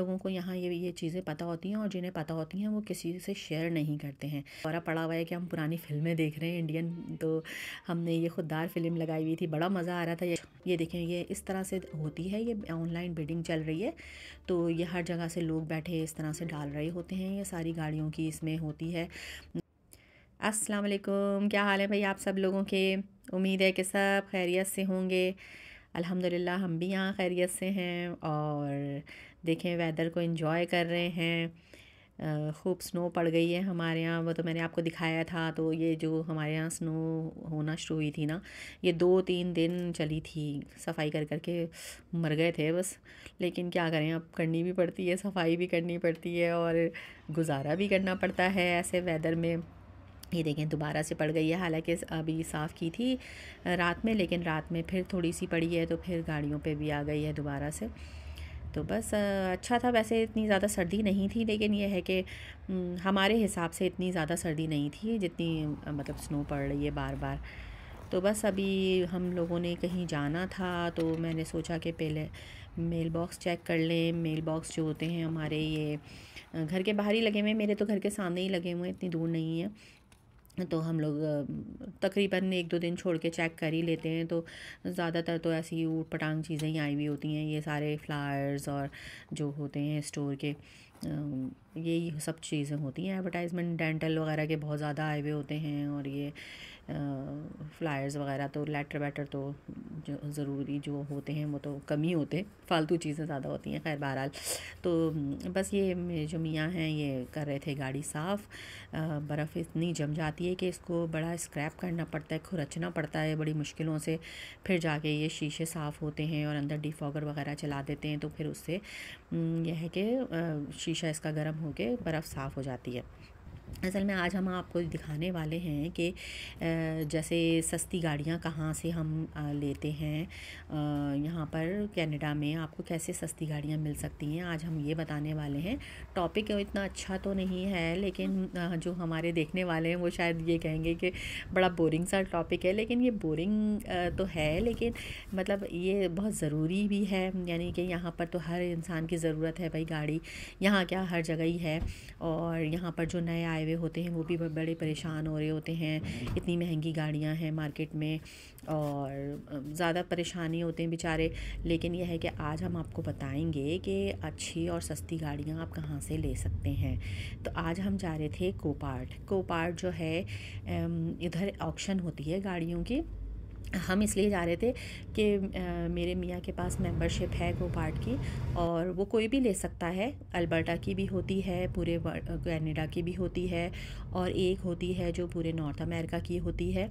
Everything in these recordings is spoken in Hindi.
लोगों को यहाँ ये ये चीज़ें पता होती हैं और जिन्हें पता होती हैं वो किसी से शेयर नहीं करते हैं और पड़ा हुआ है कि हम पुरानी फिल्में देख रहे हैं इंडियन तो हमने ये खुददार फिल्म लगाई हुई थी बड़ा मज़ा आ रहा था ये देखें ये इस तरह से होती है ये ऑनलाइन बिडिंग चल रही है तो ये हर जगह से लोग बैठे इस तरह से डाल रहे होते हैं ये सारी गाड़ियों की इसमें होती है अस्सलाम वालेकुम क्या हाल है भाई आप सब लोगों के उम्मीद है कि सब खैरियत से होंगे अल्हम्दुलिल्लाह हम भी यहाँ खैरियत से हैं और देखें वेदर को इन्जॉय कर रहे हैं खूब स्नो पड़ गई है हमारे यहाँ वो तो मैंने आपको दिखाया था तो ये जो हमारे यहाँ स्नो होना शुरू हुई थी ना ये दो तीन दिन चली थी सफाई कर करके मर गए थे बस लेकिन क्या करें अब करनी भी पड़ती है सफाई भी करनी पड़ती है और गुजारा भी करना पड़ता है ऐसे वेदर में ये देखें दोबारा से पड़ गई है हालांकि अभी साफ़ की थी रात में लेकिन रात में फिर थोड़ी सी पड़ी है तो फिर गाड़ियों पे भी आ गई है दोबारा से तो बस अच्छा था वैसे इतनी ज़्यादा सर्दी नहीं थी लेकिन यह है कि हमारे हिसाब से इतनी ज़्यादा सर्दी नहीं थी जितनी मतलब स्नो पड़ रही है बार बार तो बस अभी हम लोगों ने कहीं जाना था तो मैंने सोचा कि पहले मेल बॉक्स चेक कर लें मेल बॉक्स जो होते हैं हमारे ये घर के बाहर ही लगे हुए मेरे तो घर के सामने ही लगे हुए हैं इतनी दूर नहीं है तो हम लोग तकरीबन एक दो दिन छोड़ के चेक कर ही लेते हैं तो ज़्यादातर तो ऐसी ऊट पटांग चीज़ें ही आई हुई होती हैं ये सारे फ्लायर्स और जो होते हैं स्टोर के यही सब चीज़ें होती हैं एडवर्टाइजमेंट डेंटल वगैरह के बहुत ज़्यादा आए हुए होते हैं और ये फ्लायर्स वगैरह तो लेटर वेटर तो जो ज़रूरी जो होते हैं वो तो कम ही होते फालतू चीज़ें ज़्यादा होती हैं खैर बहरहाल तो बस ये मेरे जो मियाँ हैं ये कर रहे थे गाड़ी साफ़ बर्फ़ इतनी जम जाती है कि इसको बड़ा स्क्रैप करना पड़ता है खुरचना पड़ता है बड़ी मुश्किलों से फिर जाके ये शीशे साफ़ होते हैं और अंदर डिफॉगर वगैरह चला देते हैं तो फिर उससे यह है कि शीशा इसका गर्म होकर बर्फ़ साफ़ हो जाती है असल में आज हम आपको दिखाने वाले हैं कि जैसे सस्ती गाड़ियाँ कहाँ से हम लेते हैं यहाँ पर कनाडा में आपको कैसे सस्ती गाड़ियाँ मिल सकती हैं आज हम ये बताने वाले हैं टॉपिक तो इतना अच्छा तो नहीं है लेकिन जो हमारे देखने वाले हैं वो शायद ये कहेंगे कि बड़ा बोरिंग सा टॉपिक है लेकिन ये बोरिंग तो है लेकिन मतलब ये बहुत ज़रूरी भी है यानी कि यहाँ पर तो हर इंसान की ज़रूरत है भाई गाड़ी यहाँ क्या हर जगह ही है और यहाँ पर जो नए आए आए हुए होते हैं वो भी बड़े परेशान हो रहे होते हैं इतनी महंगी गाड़ियाँ हैं मार्केट में और ज़्यादा परेशानी होते हैं बेचारे लेकिन यह है कि आज हम आपको बताएंगे कि अच्छी और सस्ती गाड़ियाँ आप कहाँ से ले सकते हैं तो आज हम जा रहे थे कोपार्ट कोपार्ट जो है इधर ऑक्शन होती है गाड़ियों की हम इसलिए जा रहे थे कि मेरे मियाँ के पास मेंबरशिप है गोपार्ट की और वो कोई भी ले सकता है अल्बर्टा की भी होती है पूरे कैनेडा की भी होती है और एक होती है जो पूरे नॉर्थ अमेरिका की होती है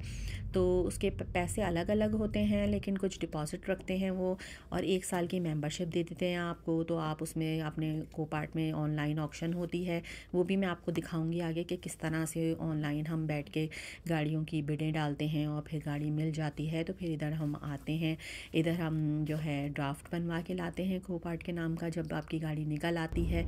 तो उसके पैसे अलग अलग होते हैं लेकिन कुछ डिपॉजिट रखते हैं वो और एक साल की मेंबरशिप दे देते हैं आपको तो आप उसमें अपने कोपार्ट में ऑनलाइन ऑप्शन होती है वो भी मैं आपको दिखाऊँगी आगे कि किस तरह से ऑनलाइन हम बैठ के गाड़ियों की बिडें डालते हैं और फिर गाड़ी मिल जाती है है तो फिर इधर हम आते हैं इधर हम जो है ड्राफ्ट बनवा के लाते हैं खोपाट के नाम का जब आपकी गाड़ी निकल आती है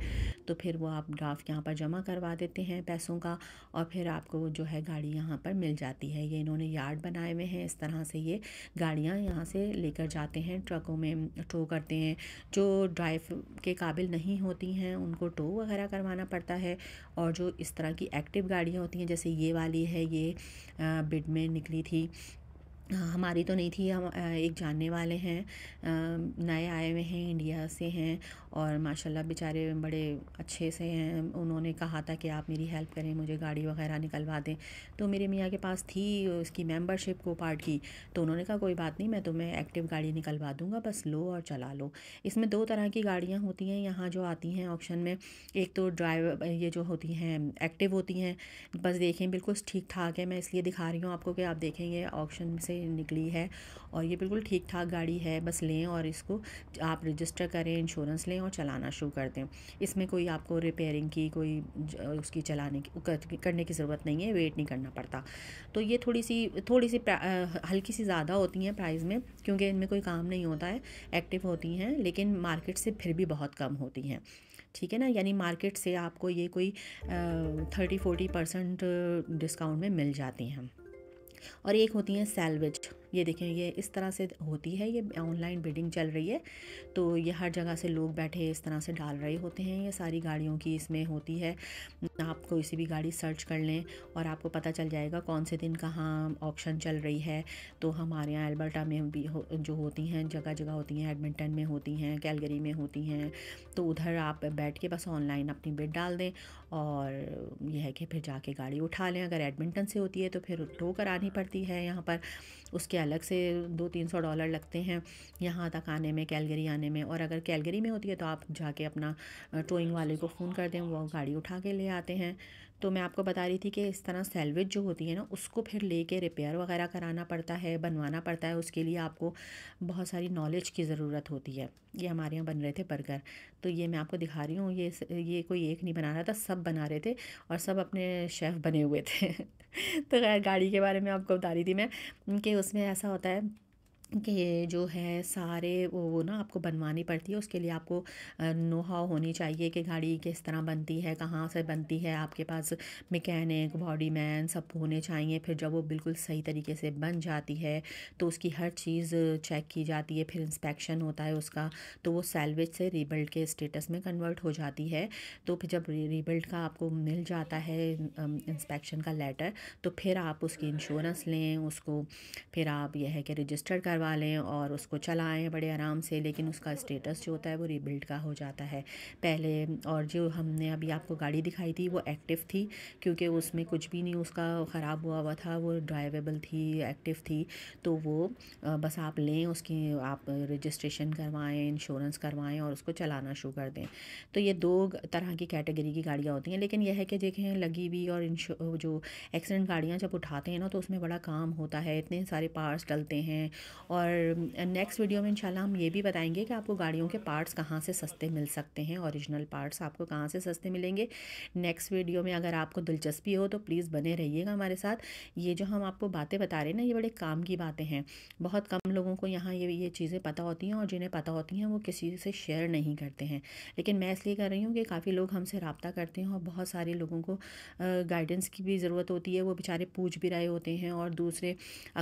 तो फिर वो आप ड्राफ्ट यहाँ पर जमा करवा देते हैं पैसों का और फिर आपको जो है गाड़ी यहाँ पर मिल जाती है ये इन्होंने यार्ड बनाए हुए हैं इस तरह से ये गाड़ियाँ यहाँ से लेकर जाते हैं ट्रकों में टो करते हैं जो ड्राइव के काबिल नहीं होती हैं उनको टो वगैरह करवाना पड़ता है और जो इस तरह की एक्टिव गाड़ियाँ होती हैं जैसे ये वाली है ये बिड में निकली थी हाँ, हमारी तो नहीं थी हम एक जानने वाले हैं नए आए हुए हैं इंडिया से हैं और माशाल्लाह बेचारे बड़े अच्छे से हैं उन्होंने कहा था कि आप मेरी हेल्प करें मुझे गाड़ी वगैरह निकलवा दें तो मेरे मियाँ के पास थी उसकी मेंबरशिप को पार्ट की तो उन्होंने कहा कोई बात नहीं मैं तुम्हें एक्टिव गाड़ी निकलवा दूँगा बस लो और चला लो इसमें दो तरह की गाड़ियाँ होती हैं यहाँ जो आती हैं ऑप्शन में एक तो ड्राइवर ये जो होती हैं एक्टिव होती हैं बस देखें बिल्कुल ठीक ठाक है मैं इसलिए दिखा रही हूँ आपको कि आप देखेंगे ऑप्शन से से निकली है और ये बिल्कुल ठीक ठाक गाड़ी है बस लें और इसको आप रजिस्टर करें इंश्योरेंस लें और चलाना शुरू कर दें इसमें कोई आपको रिपेयरिंग की कोई उसकी चलाने की करने की ज़रूरत नहीं है वेट नहीं करना पड़ता तो ये थोड़ी सी थोड़ी सी हल्की सी ज़्यादा होती हैं प्राइस में क्योंकि इनमें कोई काम नहीं होता है एक्टिव होती हैं लेकिन मार्केट से फिर भी बहुत कम होती हैं ठीक है ना यानी मार्केट से आपको ये कोई थर्टी फोर्टी परसेंट डिस्काउंट में मिल जाती हैं और एक होती हैं सैलवेज ये देखें ये इस तरह से होती है ये ऑनलाइन बिडिंग चल रही है तो ये हर जगह से लोग बैठे इस तरह से डाल रहे होते हैं ये सारी गाड़ियों की इसमें होती है आप कोई सी भी गाड़ी सर्च कर लें और आपको पता चल जाएगा कौन से दिन कहाँ ऑप्शन चल रही है तो हमारे यहाँ एल्बर्टा में भी हो, जो होती हैं जगह जगह होती हैं एडमिंटन में होती हैं कैलगरी में होती हैं तो उधर आप बैठ के बस ऑनलाइन अपनी बिड डाल दें और यह है कि फिर जाके गाड़ी उठा लें अगर एडमिंटन से होती है तो फिर धोकर आनी पड़ती है यहाँ पर उसके अलग से दो तीन सौ डॉलर लगते हैं यहाँ तक आने में कैलगरी आने में और अगर कैलगरी में होती है तो आप जाके अपना टोइंग वाले को फ़ोन कर दें वो गाड़ी उठा के ले आते हैं तो मैं आपको बता रही थी कि इस तरह सैलवेज जो होती है ना उसको फिर लेके रिपेयर वगैरह कराना पड़ता है बनवाना पड़ता है उसके लिए आपको बहुत सारी नॉलेज की ज़रूरत होती है ये हमारे यहाँ बन रहे थे बर्गर तो ये मैं आपको दिखा रही हूँ ये ये कोई एक नहीं बना रहा था सब बना रहे थे और सब अपने शेफ़ बने हुए थे तो खैर गाड़ी के बारे में आपको बता रही थी मैं कि उसमें ऐसा होता है के जो है सारे वो, वो ना आपको बनवानी पड़ती है उसके लिए आपको नोहा होनी चाहिए कि गाड़ी किस तरह बनती है कहाँ से बनती है आपके पास मैकेनिक बॉडी मैन सब होने चाहिए फिर जब वो बिल्कुल सही तरीके से बन जाती है तो उसकी हर चीज़ चेक की जाती है फिर इंस्पेक्शन होता है उसका तो वो सैलवेज से रिबल्ट के स्टेटस में कन्वर्ट हो जाती है तो फिर जब रिबल्ट का आपको मिल जाता है इंस्पेक्शन का लेटर तो फिर आप उसकी इंश्योरेंस लें उसको फिर आप यह है कि रजिस्टर करवा करवा लें और उसको चलाएं बड़े आराम से लेकिन उसका स्टेटस जो होता है वो रिबिल्ड का हो जाता है पहले और जो हमने अभी आपको गाड़ी दिखाई थी वो एक्टिव थी क्योंकि उसमें कुछ भी नहीं उसका ख़राब हुआ हुआ था वो ड्राइवेबल थी एक्टिव थी तो वो बस आप लें उसकी आप रजिस्ट्रेशन करवाएं इंश्योरेंस करवाएं और उसको चलाना शुरू कर दें तो ये दो तरह की कैटेगरी की गाड़ियाँ होती हैं लेकिन यह है कि देखें लगी हुई और जो एक्सीडेंट गाड़ियाँ जब उठाते हैं ना तो उसमें बड़ा काम होता है इतने सारे पार्ट्स डलते हैं और नेक्स्ट वीडियो में इंशाल्लाह हम ये भी बताएंगे कि आपको गाड़ियों के पार्ट्स कहाँ से सस्ते मिल सकते हैं ओरिजिनल पार्ट्स आपको कहाँ से सस्ते मिलेंगे नेक्स्ट वीडियो में अगर आपको दिलचस्पी हो तो प्लीज़ बने रहिएगा हमारे साथ ये जो हम आपको बातें बता रहे हैं ना ये बड़े काम की बातें हैं बहुत कम लोगों को यहाँ ये ये चीज़ें पता होती हैं और जिन्हें पता होती हैं वो किसी से शेयर नहीं करते हैं लेकिन मैं इसलिए कर रही हूँ कि काफ़ी लोग हमसे रबता करते हैं और बहुत सारे लोगों को गाइडेंस की भी ज़रूरत होती है वो बेचारे पूछ भी रहे होते हैं और दूसरे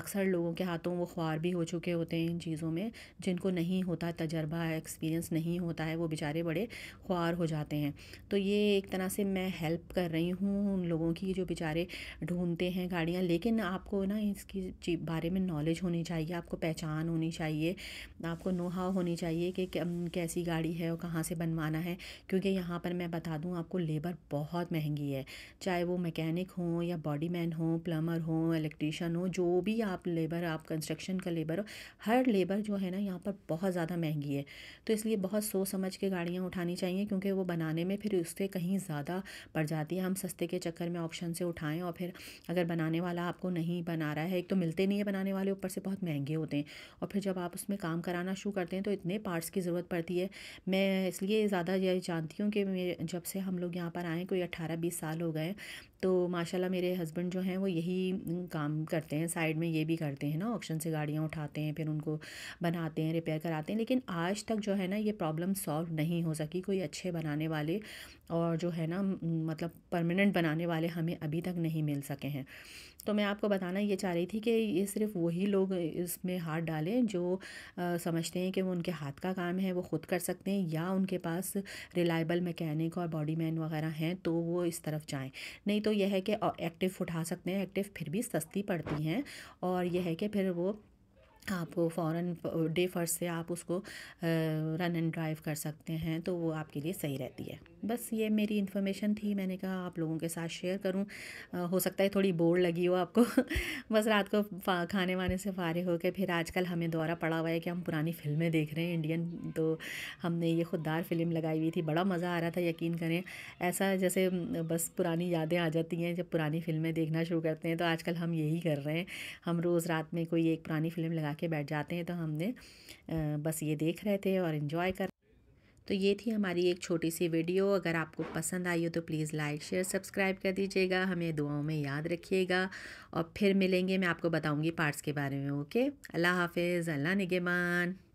अक्सर लोगों के हाथों वो ख्वार भी हो चुके चुके होते हैं इन चीज़ों में जिनको नहीं होता तजर्बा एक्सपीरियंस नहीं होता है वो बेचारे बड़े ख्वार हो जाते हैं तो ये एक तरह से मैं हेल्प कर रही हूँ उन लोगों की जो बेचारे ढूंढते हैं गाड़ियाँ लेकिन आपको ना इसकी बारे में नॉलेज होनी चाहिए आपको पहचान होनी चाहिए आपको नोहाव होनी चाहिए कि कैसी गाड़ी है और कहाँ से बनवाना है क्योंकि यहाँ पर मैं बता दूँ आपको लेबर बहुत महंगी है चाहे वो मैकेनिक हों या बॉडी मैन हो प्लम्बर हों इलेक्ट्रीशियन हो जो भी आप लेबर आप कंस्ट्रक्शन का लेबर हो हर लेबर जो है ना यहाँ पर बहुत ज़्यादा महंगी है तो इसलिए बहुत सोच समझ के गाड़ियाँ उठानी चाहिए क्योंकि वो बनाने में फिर उससे कहीं ज़्यादा पड़ जाती है हम सस्ते के चक्कर में ऑप्शन से उठाएँ और फिर अगर बनाने वाला आपको नहीं बना रहा है एक तो मिलते नहीं है बनाने वाले ऊपर से बहुत महंगे होते हैं और फिर जब आप उसमें काम कराना शुरू करते हैं तो इतने पार्ट्स की ज़रूरत पड़ती है मैं इसलिए ज़्यादा ये जानती हूँ कि जब से हम लोग यहाँ पर आएँ कोई अट्ठारह बीस साल हो गए तो माशाल्लाह मेरे हस्बैंड जो हैं वो यही काम करते हैं साइड में ये भी करते हैं ना ऑप्शन से गाड़ियाँ उठाते हैं फिर उनको बनाते हैं रिपेयर कराते हैं लेकिन आज तक जो है ना ये प्रॉब्लम सॉल्व नहीं हो सकी कोई अच्छे बनाने वाले और जो है ना मतलब परमानेंट बनाने वाले हमें अभी तक नहीं मिल सके हैं तो मैं आपको बताना ये चाह रही थी कि ये सिर्फ वही लोग इसमें हाथ डालें जो आ, समझते हैं कि वो उनके हाथ का काम है वो ख़ुद कर सकते हैं या उनके पास रिलायबल मैकेनिक और बॉडी मैन वगैरह हैं तो वो इस तरफ जाएं नहीं तो यह है कि एक्टिव उठा सकते हैं एक्टिव फिर भी सस्ती पड़ती हैं और यह है कि फिर वो आप फ़ौरन डे फर्स्ट से आप उसको रन एंड ड्राइव कर सकते हैं तो वो आपके लिए सही रहती है बस ये मेरी इन्फॉर्मेशन थी मैंने कहा आप लोगों के साथ शेयर करूं हो सकता है थोड़ी बोर लगी हो आपको बस रात को खाने वाने से फारे हो के फिर आजकल हमें दौरा पड़ा हुआ है कि हम पुरानी फिल्में देख रहे हैं इंडियन तो हमने ये खुददार फिल्म लगाई हुई थी बड़ा मज़ा आ रहा था यकीन करें ऐसा जैसे बस पुरानी यादें आ जाती हैं जब पुरानी फिल्में देखना शुरू करते हैं तो आजकल हम यही कर रहे हैं हम रोज़ रात में कोई एक पुरानी फिल्म लगा बना के बैठ जाते हैं तो हमने बस ये देख रहे थे और इन्जॉय कर तो ये थी हमारी एक छोटी सी वीडियो अगर आपको पसंद आई हो तो प्लीज़ लाइक शेयर सब्सक्राइब कर दीजिएगा हमें दुआओं में याद रखिएगा और फिर मिलेंगे मैं आपको बताऊँगी पार्ट्स के बारे में ओके अल्लाह हाफिज़ अल्लाह निगेमान